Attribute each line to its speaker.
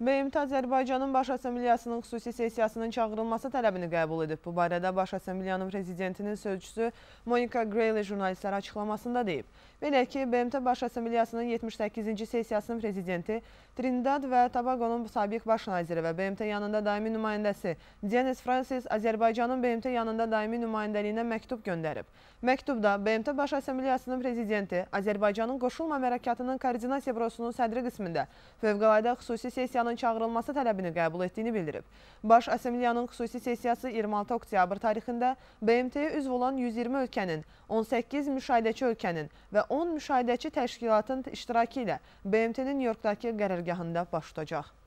Speaker 1: BMT Azərbaycanın Baş Assambleyasının xüsusi sessiyasının çağırılması tələbini qəbul edib. Bu barədə Baş Assambleyanın prezidentinin sözcüsü Monika Greyley jurnalistlərə açıqlamasında deyib. Belə ki, BMT Baş Assambleyasının 78-ci sessiyasının prezidenti Trindad və Tabagonun sabiq baş naziri və BMT yanında daimi nümayəndəsi Diyanis Fransis Azərbaycanın BMT yanında daimi nümayəndəliyinə məktub göndərib. Məktubda BMT Baş Assambleyasının prezidenti Azərbaycanın qoşulma mərakatının koordinasiya bürosunun sədri qismində fövqəladə xüsusi sessiyanın Rusiyanın çağırılması tələbini qəbul etdiyini bildirib. Baş Assembleyanın xüsusi sessiyası 26 oktyabr tarixində BMT-yə üzv olan 120 ölkənin, 18 müşahidəçi ölkənin və 10 müşahidəçi təşkilatın iştirakı ilə BMT-nin Nyu-Yorkdakı qərərgahında baş tutacaq.